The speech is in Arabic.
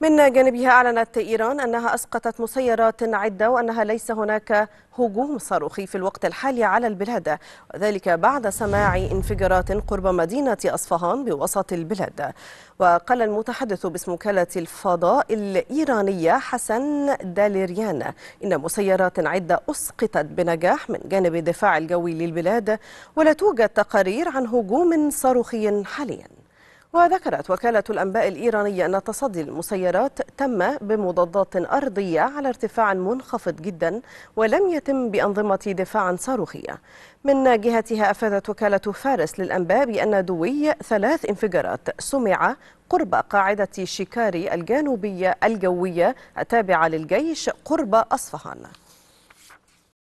من جانبها أعلنت إيران أنها أسقطت مسيرات عدة وأنها ليس هناك هجوم صاروخي في الوقت الحالي على البلاد وذلك بعد سماع انفجارات قرب مدينة أصفهان بوسط البلاد وقال المتحدث باسم وكالة الفضاء الإيرانية حسن داليريان إن مسيرات عدة أسقطت بنجاح من جانب الدفاع الجوي للبلاد ولا توجد تقارير عن هجوم صاروخي حالياً وذكرت وكالة الأنباء الإيرانية أن تصدي المسيرات تم بمضادات أرضية على ارتفاع منخفض جدا ولم يتم بأنظمة دفاع صاروخية من جهتها أفادت وكالة فارس للأنباء بأن دوي ثلاث انفجارات سمع قرب قاعدة شيكاري الجنوبية الجوية التابعة للجيش قرب أصفهان